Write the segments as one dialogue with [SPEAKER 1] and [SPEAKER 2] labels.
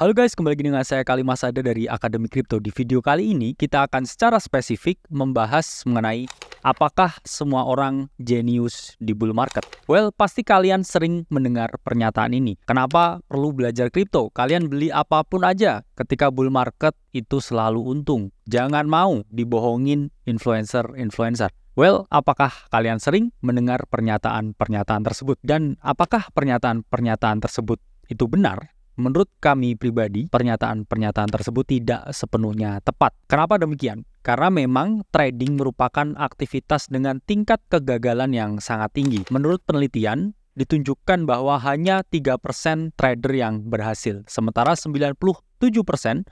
[SPEAKER 1] Halo guys, kembali lagi dengan saya mas ada dari Akademi Kripto. Di video kali ini kita akan secara spesifik membahas mengenai apakah semua orang jenius di bull market. Well, pasti kalian sering mendengar pernyataan ini. Kenapa perlu belajar kripto? Kalian beli apapun aja ketika bull market itu selalu untung. Jangan mau dibohongin influencer-influencer. Well, apakah kalian sering mendengar pernyataan-pernyataan tersebut? Dan apakah pernyataan-pernyataan tersebut itu benar? Menurut kami pribadi, pernyataan-pernyataan tersebut tidak sepenuhnya tepat. Kenapa demikian? Karena memang trading merupakan aktivitas dengan tingkat kegagalan yang sangat tinggi. Menurut penelitian, ditunjukkan bahwa hanya 3% trader yang berhasil, sementara 97%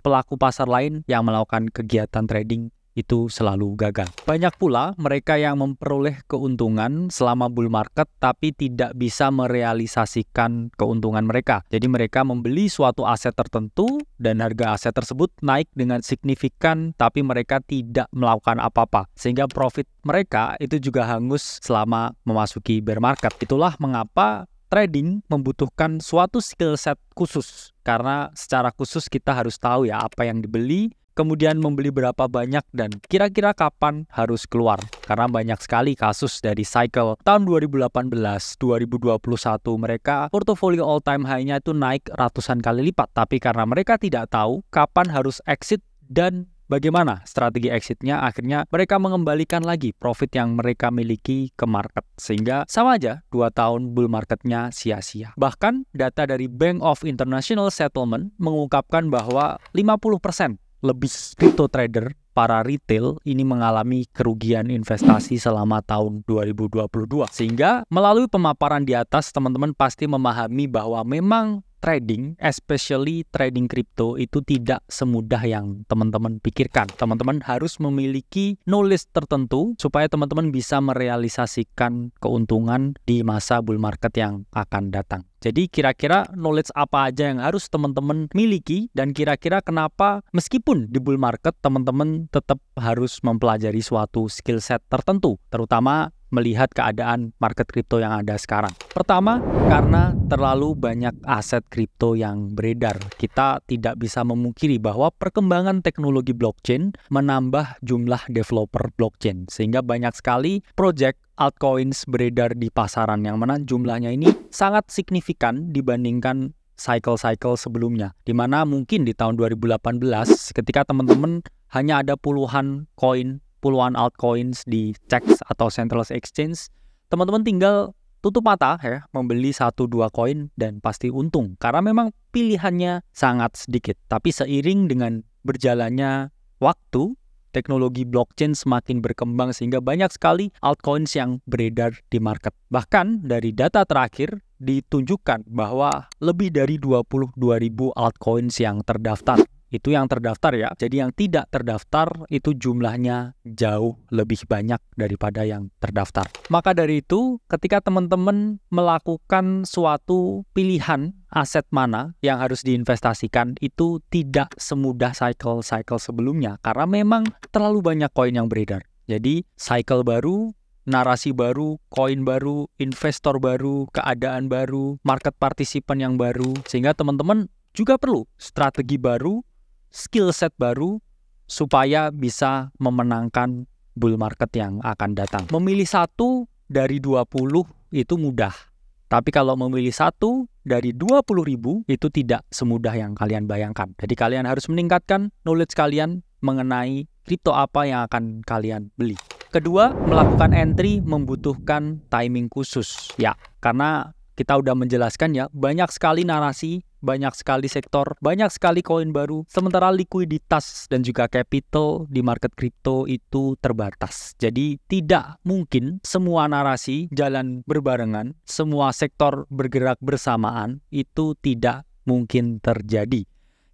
[SPEAKER 1] pelaku pasar lain yang melakukan kegiatan trading itu selalu gagal. Banyak pula mereka yang memperoleh keuntungan selama bull market tapi tidak bisa merealisasikan keuntungan mereka. Jadi mereka membeli suatu aset tertentu dan harga aset tersebut naik dengan signifikan tapi mereka tidak melakukan apa-apa. Sehingga profit mereka itu juga hangus selama memasuki bear market. Itulah mengapa trading membutuhkan suatu skill set khusus karena secara khusus kita harus tahu ya apa yang dibeli kemudian membeli berapa banyak dan kira-kira kapan harus keluar karena banyak sekali kasus dari cycle tahun 2018 2021 mereka portofolio all time high-nya itu naik ratusan kali lipat tapi karena mereka tidak tahu kapan harus exit dan bagaimana strategi exitnya akhirnya mereka mengembalikan lagi profit yang mereka miliki ke market sehingga sama aja dua tahun bull marketnya sia-sia bahkan data dari Bank of International Settlement mengungkapkan bahwa 50% lebih crypto trader para retail ini mengalami kerugian investasi selama tahun 2022. Sehingga melalui pemaparan di atas teman-teman pasti memahami bahwa memang trading, especially trading crypto itu tidak semudah yang teman-teman pikirkan. Teman-teman harus memiliki knowledge tertentu supaya teman-teman bisa merealisasikan keuntungan di masa bull market yang akan datang. Jadi kira-kira knowledge apa aja yang harus teman-teman miliki dan kira-kira kenapa meskipun di bull market teman-teman tetap harus mempelajari suatu skill set tertentu, terutama melihat keadaan market kripto yang ada sekarang? Pertama, karena terlalu banyak aset kripto yang beredar. Kita tidak bisa memungkiri bahwa perkembangan teknologi blockchain menambah jumlah developer blockchain sehingga banyak sekali project altcoins beredar di pasaran yang mana jumlahnya ini sangat signifikan dibandingkan cycle-cycle sebelumnya. Dimana mungkin di tahun 2018 ketika teman-teman hanya ada puluhan koin puluhan altcoins di CEX atau Centralized Exchange, teman-teman tinggal tutup mata ya, membeli satu dua koin dan pasti untung karena memang pilihannya sangat sedikit. Tapi seiring dengan berjalannya waktu, teknologi blockchain semakin berkembang sehingga banyak sekali altcoins yang beredar di market. Bahkan dari data terakhir ditunjukkan bahwa lebih dari 22.000 altcoins yang terdaftar itu yang terdaftar ya. Jadi yang tidak terdaftar itu jumlahnya jauh lebih banyak daripada yang terdaftar. Maka dari itu, ketika teman-teman melakukan suatu pilihan aset mana yang harus diinvestasikan itu tidak semudah cycle-cycle sebelumnya karena memang terlalu banyak koin yang beredar. Jadi cycle baru narasi baru, koin baru, investor baru, keadaan baru, market participant yang baru, sehingga teman-teman juga perlu strategi baru skill set baru supaya bisa memenangkan bull market yang akan datang. Memilih satu dari 20 itu mudah. Tapi kalau memilih satu dari 20 ribu itu tidak semudah yang kalian bayangkan. Jadi kalian harus meningkatkan knowledge kalian mengenai kripto apa yang akan kalian beli. Kedua, melakukan entry membutuhkan timing khusus. Ya, karena kita udah menjelaskan ya, banyak sekali narasi banyak sekali sektor, banyak sekali koin baru. Sementara likuiditas dan juga capital di market crypto itu terbatas. Jadi tidak mungkin semua narasi jalan berbarengan, semua sektor bergerak bersamaan itu tidak mungkin terjadi.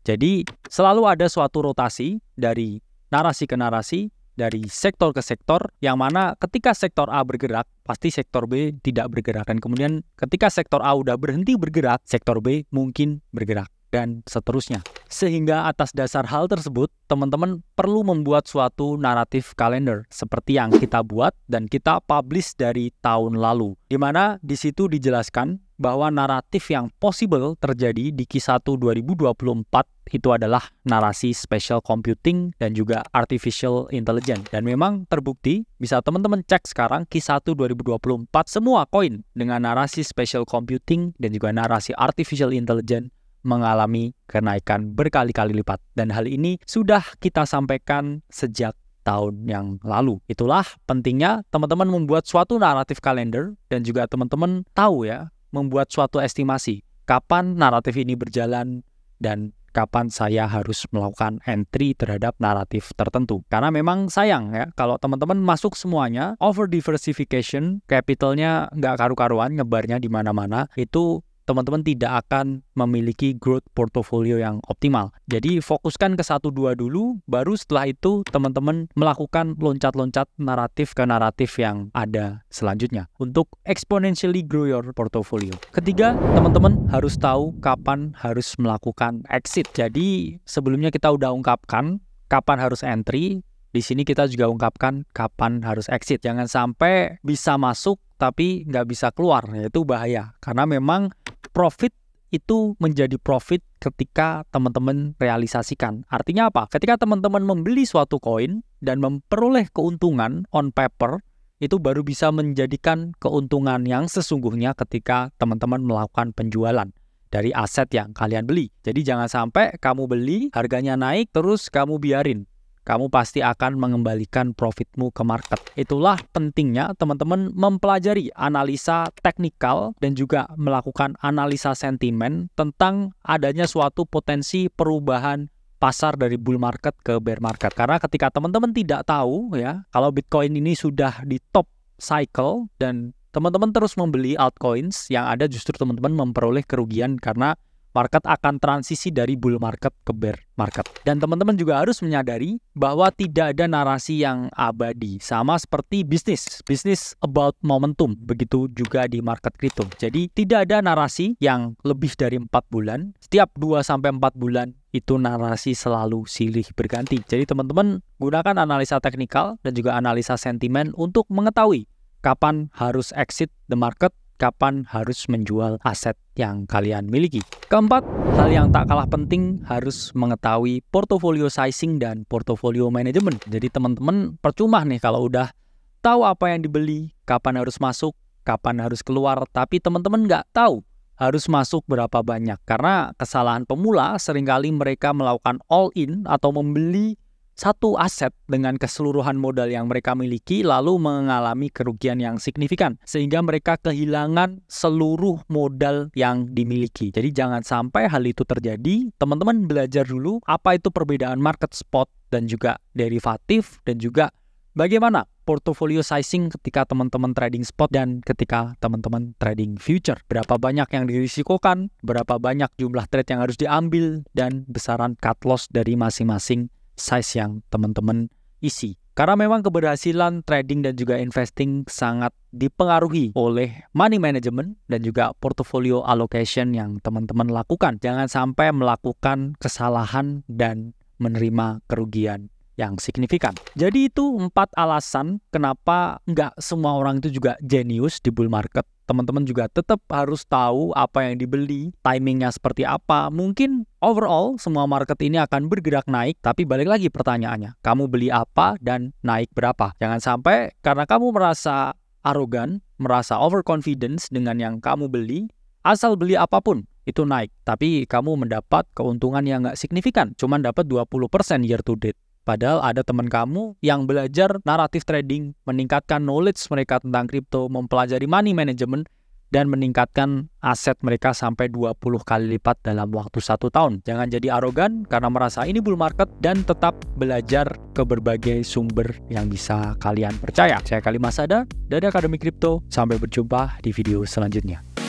[SPEAKER 1] Jadi selalu ada suatu rotasi dari narasi ke narasi dari sektor ke sektor yang mana ketika sektor A bergerak pasti sektor B tidak bergerak dan kemudian ketika sektor A udah berhenti bergerak sektor B mungkin bergerak dan seterusnya. Sehingga atas dasar hal tersebut, teman-teman perlu membuat suatu naratif kalender seperti yang kita buat dan kita publish dari tahun lalu. Di mana di situ dijelaskan bahwa naratif yang possible terjadi di Q1 2024 itu adalah narasi special computing dan juga artificial intelligence. Dan memang terbukti, bisa teman-teman cek sekarang Q1 2024 semua koin dengan narasi special computing dan juga narasi artificial intelligence mengalami kenaikan berkali-kali lipat. Dan hal ini sudah kita sampaikan sejak tahun yang lalu. Itulah pentingnya teman-teman membuat suatu naratif kalender dan juga teman-teman tahu ya membuat suatu estimasi kapan naratif ini berjalan dan kapan saya harus melakukan entry terhadap naratif tertentu. Karena memang sayang ya, kalau teman-teman masuk semuanya, over diversification, capitalnya nggak karu-karuan, nyebarnya di mana-mana, itu teman-teman tidak akan memiliki growth portfolio yang optimal. Jadi fokuskan ke satu dua dulu, baru setelah itu teman-teman melakukan loncat-loncat naratif ke naratif yang ada selanjutnya untuk exponentially grow your portfolio. Ketiga, teman-teman harus tahu kapan harus melakukan exit. Jadi sebelumnya kita udah ungkapkan kapan harus entry, di sini kita juga ungkapkan kapan harus exit. Jangan sampai bisa masuk tapi nggak bisa keluar, yaitu bahaya. Karena memang profit itu menjadi profit ketika teman-teman realisasikan. Artinya apa? Ketika teman-teman membeli suatu koin dan memperoleh keuntungan on paper, itu baru bisa menjadikan keuntungan yang sesungguhnya ketika teman-teman melakukan penjualan dari aset yang kalian beli. Jadi jangan sampai kamu beli, harganya naik, terus kamu biarin kamu pasti akan mengembalikan profitmu ke market. Itulah pentingnya teman-teman mempelajari analisa teknikal dan juga melakukan analisa sentimen tentang adanya suatu potensi perubahan pasar dari bull market ke bear market. Karena ketika teman-teman tidak tahu ya, kalau Bitcoin ini sudah di top cycle dan teman-teman terus membeli altcoins yang ada justru teman-teman memperoleh kerugian karena market akan transisi dari bull market ke bear market. Dan teman-teman juga harus menyadari bahwa tidak ada narasi yang abadi. Sama seperti bisnis. Bisnis about momentum. Begitu juga di market crypto. Jadi tidak ada narasi yang lebih dari 4 bulan. Setiap 2-4 bulan itu narasi selalu silih berganti. Jadi teman-teman gunakan analisa teknikal dan juga analisa sentimen untuk mengetahui kapan harus exit the market kapan harus menjual aset yang kalian miliki. Keempat, hal yang tak kalah penting harus mengetahui portofolio sizing dan portofolio manajemen. Jadi teman-teman percuma nih kalau udah tahu apa yang dibeli, kapan harus masuk, kapan harus keluar, tapi teman-teman nggak tahu harus masuk berapa banyak. Karena kesalahan pemula seringkali mereka melakukan all in atau membeli satu aset dengan keseluruhan modal yang mereka miliki lalu mengalami kerugian yang signifikan sehingga mereka kehilangan seluruh modal yang dimiliki. Jadi jangan sampai hal itu terjadi. Teman-teman belajar dulu apa itu perbedaan market spot dan juga derivatif dan juga bagaimana portfolio sizing ketika teman-teman trading spot dan ketika teman-teman trading future. Berapa banyak yang dirisikokan, berapa banyak jumlah trade yang harus diambil dan besaran cut loss dari masing-masing size yang teman-teman isi. Karena memang keberhasilan trading dan juga investing sangat dipengaruhi oleh money management dan juga portfolio allocation yang teman-teman lakukan. Jangan sampai melakukan kesalahan dan menerima kerugian yang signifikan. Jadi itu empat alasan kenapa nggak semua orang itu juga genius di bull market teman-teman juga tetap harus tahu apa yang dibeli, timingnya seperti apa. Mungkin overall semua market ini akan bergerak naik, tapi balik lagi pertanyaannya, kamu beli apa dan naik berapa? Jangan sampai karena kamu merasa arogan, merasa overconfidence dengan yang kamu beli, asal beli apapun, itu naik. Tapi kamu mendapat keuntungan yang nggak signifikan, cuma dapat 20% year to date. Padahal ada teman kamu yang belajar naratif trading, meningkatkan knowledge mereka tentang kripto, mempelajari money management, dan meningkatkan aset mereka sampai 20 kali lipat dalam waktu satu tahun. Jangan jadi arogan karena merasa ini bull market dan tetap belajar ke berbagai sumber yang bisa kalian percaya. Saya Kalimas Ada dari Akademi Kripto. Sampai berjumpa di video selanjutnya.